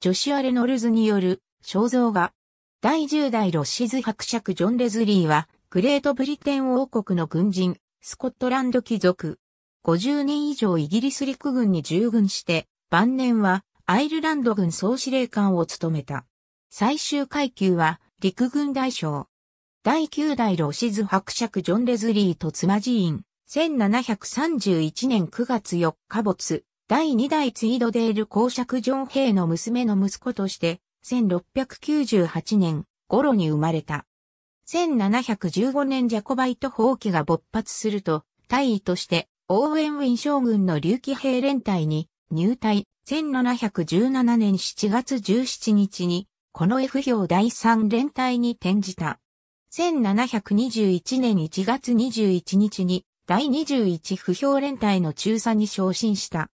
ジョシュア・レノルズによる肖像画。第10代ロッシズ伯爵ジョン・レズリーは、グレートブリテン王国の軍人、スコットランド貴族。50年以上イギリス陸軍に従軍して、晩年はアイルランド軍総司令官を務めた。最終階級は陸軍大将。第9代ロシズ伯爵ジョン・レズリーと妻寺院、1731年9月4日没。第2代ツイードデール公爵ジョン・ヘイの娘の息子として、1698年頃に生まれた。1715年ジャコバイト放棄が勃発すると、大尉として、オーウェン・ウィン将軍の竜騎兵連隊に入隊。1717年7月17日に、この F 表第3連隊に転じた。1721年1月21日に、第21不評連隊の中佐に昇進した。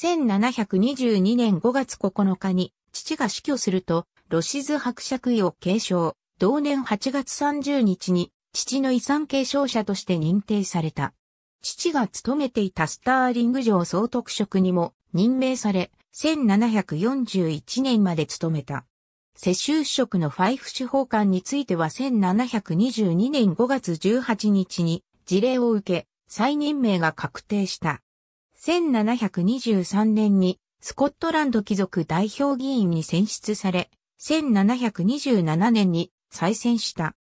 1722年5月9日に父が死去すると、ロシズ伯爵位を継承、同年8月30日に父の遺産継承者として認定された。父が務めていたスターリング城総督職にも任命され、1741年まで務めた。世襲職のファイフ司法官については1722年5月18日に事例を受け、再任命が確定した。1723年にスコットランド貴族代表議員に選出され、1727年に再選した。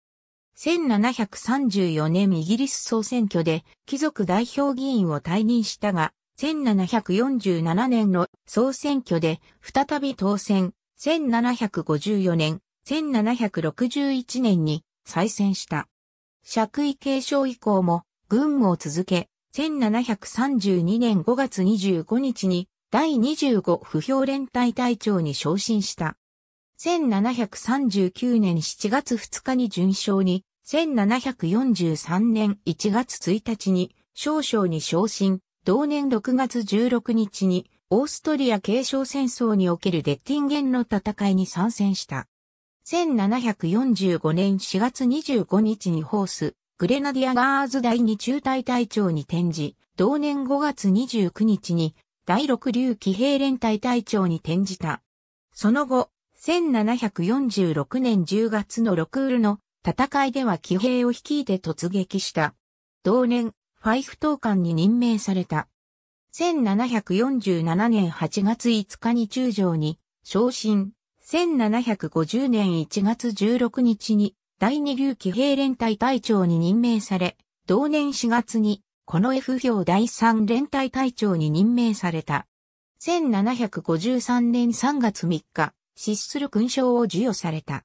1734年イギリス総選挙で貴族代表議員を退任したが、1747年の総選挙で再び当選、1754年、1761年に再選した。爵位継承以降も軍務を続け、1732年5月25日に第25不評連隊隊長に昇進した。1739年7月2日に準勝に、1743年1月1日に少将に昇進、同年6月16日にオーストリア継承戦争におけるデッティンゲンの戦いに参戦した。1745年4月25日にホース、グレナディアガーズ第2中隊隊長に転じ、同年5月29日に第6流騎兵連隊隊長に転じた。その後、1746年10月のクウルの戦いでは騎兵を率いて突撃した。同年、ファイフ党官に任命された。1747年8月5日に中将に昇進。1750年1月16日に第二流騎兵連隊隊長に任命され、同年4月に、この F 表第三連隊隊長に任命された。1753年3月3日、失する勲章を授与された。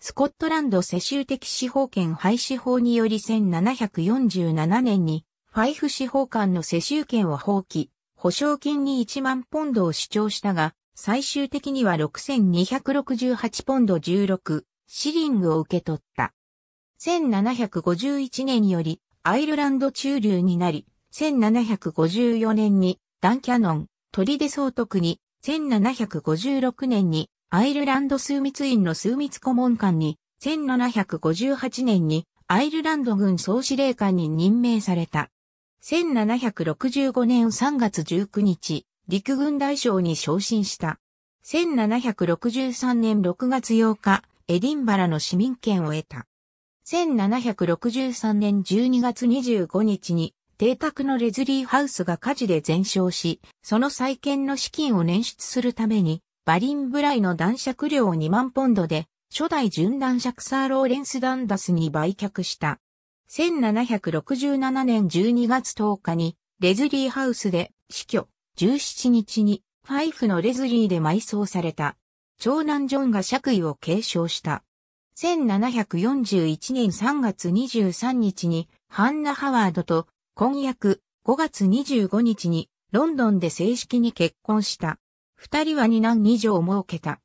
スコットランド世襲的司法権廃止法により1747年に、ファイフ司法官の世襲権を放棄、保証金に1万ポンドを主張したが、最終的には6268ポンド16、シリングを受け取った。1751年よりアイルランド中流になり、1754年にダンキャノン、砦総督に、1756年にアイルランド枢密院の枢密顧問官に、1758年にアイルランド軍総司令官に任命された。1765年3月19日、陸軍大将に昇進した。1763年6月8日、エディンバラの市民権を得た。1763年12月25日に、邸宅のレズリーハウスが火事で全焼し、その再建の資金を捻出するために、バリンブライの男爵料を2万ポンドで、初代純男爵サーローレンス・ダンダスに売却した。1767年12月10日に、レズリーハウスで死去、17日に、ファイフのレズリーで埋葬された。長男ジョンが爵位を継承した。1741年3月23日にハンナ・ハワードと婚約5月25日にロンドンで正式に結婚した。二人は二男二女を設けた。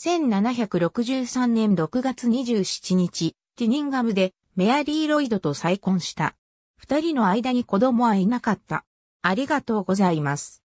1763年6月27日、ティニンガムでメアリー・ロイドと再婚した。二人の間に子供はいなかった。ありがとうございます。